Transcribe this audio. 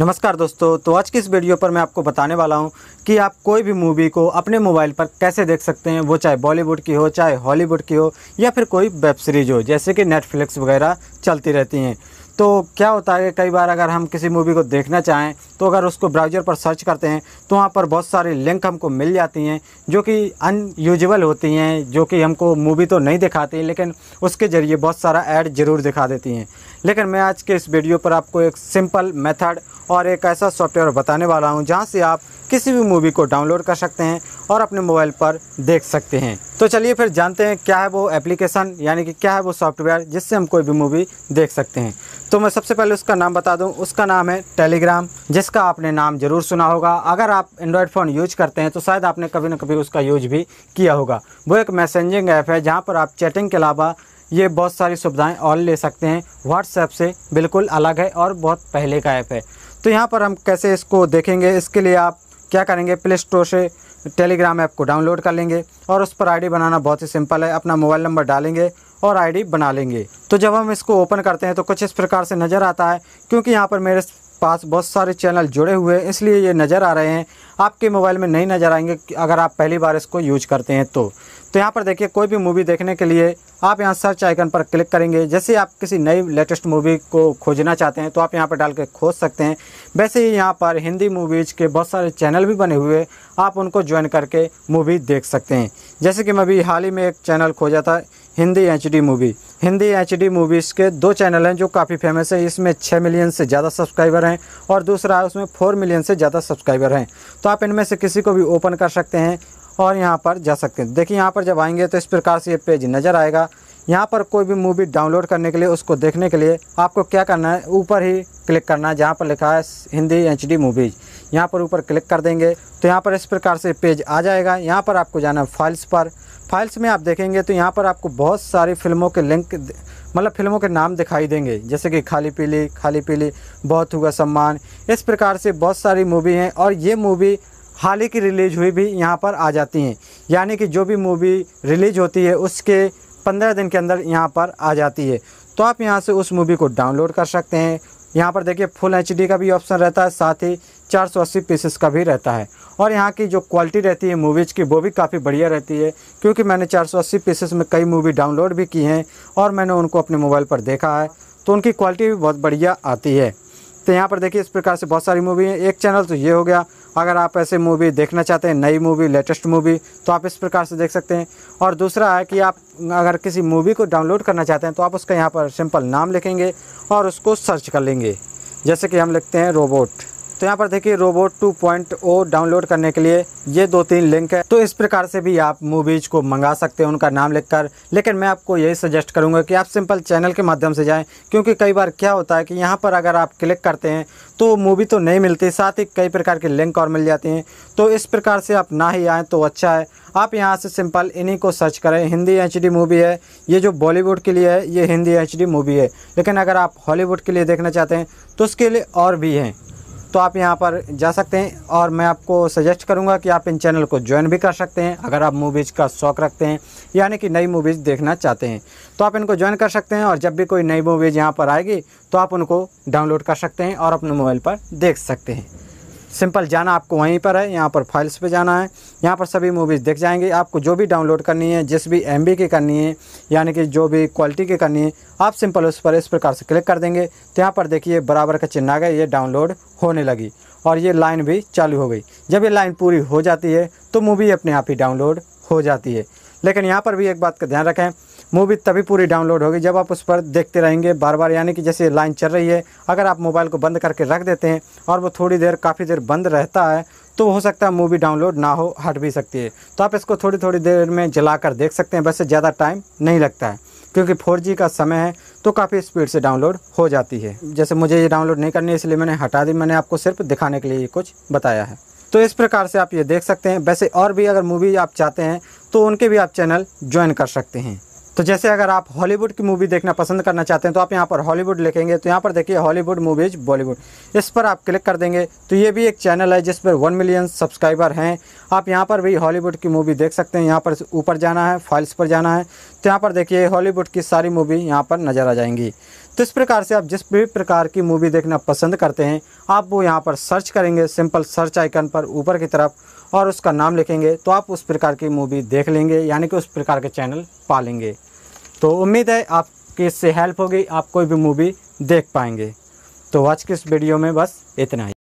नमस्कार दोस्तों तो आज की इस वीडियो पर मैं आपको बताने वाला हूं कि आप कोई भी मूवी को अपने मोबाइल पर कैसे देख सकते हैं वो चाहे बॉलीवुड की हो चाहे हॉलीवुड की हो या फिर कोई वेब सीरीज हो जैसे कि नेटफ्लिक्स वगैरह चलती रहती हैं तो क्या होता है कई बार अगर हम किसी मूवी को देखना चाहें तो अगर उसको ब्राउज़र पर सर्च करते हैं तो वहाँ पर बहुत सारी लिंक हमको मिल जाती हैं जो कि अनयूजल होती हैं जो कि हमको मूवी तो नहीं दिखाती लेकिन उसके ज़रिए बहुत सारा ऐड ज़रूर दिखा देती हैं लेकिन मैं आज के इस वीडियो पर आपको एक सिंपल मेथड और एक ऐसा सॉफ्टवेयर बताने वाला हूँ जहाँ से आप किसी भी मूवी को डाउनलोड कर सकते हैं और अपने मोबाइल पर देख सकते हैं तो चलिए फिर जानते हैं क्या है वो एप्लीकेशन यानी कि क्या है वो सॉफ्टवेयर जिससे हम कोई भी मूवी देख सकते हैं तो मैं सबसे पहले उसका नाम बता दूं उसका नाम है टेलीग्राम जिसका आपने नाम ज़रूर सुना होगा अगर आप एंड्रॉयड फ़ोन यूज करते हैं तो शायद आपने कभी ना कभी उसका यूज भी किया होगा वो एक मैसेंजिंग ऐप है जहाँ पर आप चैटिंग के अलावा ये बहुत सारी सुविधाएँ और ले सकते हैं व्हाट्सएप से बिल्कुल अलग है और बहुत पहले का ऐप है तो यहाँ पर हम कैसे इसको देखेंगे इसके लिए आप क्या करेंगे प्ले स्टोर से टेलीग्राम ऐप को डाउनलोड कर लेंगे और उस पर आईडी बनाना बहुत ही सिंपल है अपना मोबाइल नंबर डालेंगे और आईडी बना लेंगे तो जब हम इसको ओपन करते हैं तो कुछ इस प्रकार से नज़र आता है क्योंकि यहाँ पर मेरे पास बहुत सारे चैनल जुड़े हुए हैं इसलिए ये नज़र आ रहे हैं आपके मोबाइल में नहीं नज़र आएंगे अगर आप पहली बार इसको यूज करते हैं तो तो यहाँ पर देखिए कोई भी मूवी देखने के लिए आप यहाँ सर्च आइकन पर क्लिक करेंगे जैसे आप किसी नई लेटेस्ट मूवी को खोजना चाहते हैं तो आप यहाँ पर डाल के खोज सकते हैं वैसे ही यहाँ पर हिंदी मूवीज़ के बहुत सारे चैनल भी बने हुए आप उनको ज्वाइन करके मूवी देख सकते हैं जैसे कि मैं अभी हाल ही में एक चैनल खोजा था Hindi H movie Hindi H movies के दो चैनल हैं जो काफ़ी फेमस है इसमें छः मिलियन से ज़्यादा सब्सक्राइबर हैं और दूसरा उसमें फोर मिलियन से ज़्यादा सब्सक्राइबर हैं तो आप इनमें से किसी को भी ओपन कर सकते हैं और यहाँ पर जा सकते हैं देखिए यहाँ पर जब आएंगे तो इस प्रकार से ये पेज नज़र आएगा यहाँ पर कोई भी मूवी डाउनलोड करने के लिए उसको देखने के लिए आपको क्या करना है ऊपर ही क्लिक करना है जहाँ पर लिखा है हिंदी एच डी मूवीज़ यहाँ पर ऊपर क्लिक कर देंगे तो यहाँ पर इस प्रकार से पेज आ जाएगा यहाँ पर आपको जाना है फाइल्स पर फाइल्स में आप देखेंगे तो यहाँ पर आपको बहुत सारी फिल्मों के लिंक मतलब फिल्मों के नाम दिखाई देंगे जैसे कि खाली पीली खाली पीली बहुत हुआ सम्मान इस प्रकार से बहुत सारी मूवी हैं और ये मूवी हाल ही की रिलीज़ हुई भी यहाँ पर आ जाती हैं यानी कि जो भी मूवी रिलीज़ होती है उसके पंद्रह दिन के अंदर यहाँ पर आ जाती है तो आप यहाँ से उस मूवी को डाउनलोड कर सकते हैं यहाँ पर देखिए फुल एच का भी ऑप्शन रहता है साथ ही 480 पीसेस का भी रहता है और यहाँ की जो क्वालिटी रहती है मूवीज़ की वो भी काफ़ी बढ़िया रहती है क्योंकि मैंने 480 पीसेस में कई मूवी डाउनलोड भी की हैं और मैंने उनको अपने मोबाइल पर देखा है तो उनकी क्वालिटी भी बहुत बढ़िया आती है तो यहाँ पर देखिए इस प्रकार से बहुत सारी मूवी हैं एक चैनल तो ये हो गया अगर आप ऐसे मूवी देखना चाहते हैं नई मूवी लेटेस्ट मूवी तो आप इस प्रकार से देख सकते हैं और दूसरा है कि आप अगर किसी मूवी को डाउनलोड करना चाहते हैं तो आप उसका यहाँ पर सिंपल नाम लिखेंगे और उसको सर्च कर लेंगे जैसे कि हम लिखते हैं रोबोट तो यहाँ पर देखिए रोबोट 2.0 डाउनलोड करने के लिए ये दो तीन लिंक है तो इस प्रकार से भी आप मूवीज़ को मंगा सकते हैं उनका नाम लिखकर लेकिन मैं आपको यही सजेस्ट करूँगा कि आप सिंपल चैनल के माध्यम से जाएँ क्योंकि कई बार क्या होता है कि यहाँ पर अगर आप क्लिक करते हैं तो मूवी तो नहीं मिलती साथ ही कई प्रकार के लिंक और मिल जाती हैं तो इस प्रकार से आप ना ही आएँ तो अच्छा है आप यहाँ से सिंपल इन्हीं को सर्च करें हिंदी एच मूवी है ये जो बॉलीवुड के लिए है ये हिंदी एच मूवी है लेकिन अगर आप हॉलीवुड के लिए देखना चाहते हैं तो उसके लिए और भी हैं तो आप यहाँ पर जा सकते हैं और मैं आपको सजेस्ट करूँगा कि आप इन चैनल को ज्वाइन भी कर सकते हैं अगर आप मूवीज़ का शौक़ रखते हैं यानी कि नई मूवीज़ देखना चाहते हैं तो आप इनको ज्वाइन कर सकते हैं और जब भी कोई नई मूवीज़ यहाँ पर आएगी तो आप उनको डाउनलोड कर सकते हैं और अपने मोबाइल पर देख सकते हैं सिंपल जाना आपको वहीं पर है यहाँ पर फाइल्स पे जाना है यहाँ पर सभी मूवीज़ देख जाएंगे आपको जो भी डाउनलोड करनी है जिस भी एम की करनी है यानी कि जो भी क्वालिटी की करनी है आप सिंपल उस पर इस प्रकार से क्लिक कर देंगे तो यहाँ पर देखिए बराबर का चिन्ह आ गया ये डाउनलोड होने लगी और ये लाइन भी चालू हो गई जब ये लाइन पूरी हो जाती है तो मूवी अपने आप ही डाउनलोड हो जाती है लेकिन यहाँ पर भी एक बात का ध्यान रखें मूवी तभी पूरी डाउनलोड होगी जब आप उस पर देखते रहेंगे बार बार यानी कि जैसे लाइन चल रही है अगर आप मोबाइल को बंद करके रख देते हैं और वो थोड़ी देर काफ़ी देर बंद रहता है तो हो सकता है मूवी डाउनलोड ना हो हट भी सकती है तो आप इसको थोड़ी थोड़ी देर में जला कर देख सकते हैं वैसे ज़्यादा टाइम नहीं लगता है क्योंकि फोर का समय है तो काफ़ी स्पीड से डाउनलोड हो जाती है जैसे मुझे ये डाउनलोड नहीं करनी है इसलिए मैंने हटा दी मैंने आपको सिर्फ दिखाने के लिए कुछ बताया है तो इस प्रकार से आप ये देख सकते हैं वैसे और भी अगर मूवी आप चाहते हैं तो उनके भी आप चैनल ज्वाइन कर सकते हैं तो जैसे अगर आप हॉलीवुड की मूवी देखना पसंद करना चाहते हैं तो आप यहाँ पर हॉलीवुड लिखेंगे तो यहाँ पर देखिए हॉलीवुड मूवीज़ बॉलीवुड इस पर आप क्लिक कर देंगे तो ये भी एक चैनल है जिस पर वन मिलियन सब्सक्राइबर हैं आप यहाँ पर भी हॉलीवुड की मूवी देख सकते हैं यहाँ पर ऊपर जाना है फाइल्स पर जाना है तो यहाँ पर देखिए हॉलीवुड की सारी मूवी यहाँ पर नज़र आ जाएंगी तो इस प्रकार से आप जिस भी प्रकार की मूवी देखना पसंद करते हैं आप वो यहाँ पर सर्च करेंगे सिंपल सर्च आइकन पर ऊपर की तरफ और उसका नाम लिखेंगे तो आप उस प्रकार की मूवी देख लेंगे यानी कि उस प्रकार के चैनल पा लेंगे तो उम्मीद है आपकी इससे हेल्प होगी आप कोई भी मूवी देख पाएंगे तो आज के इस वीडियो में बस इतना ही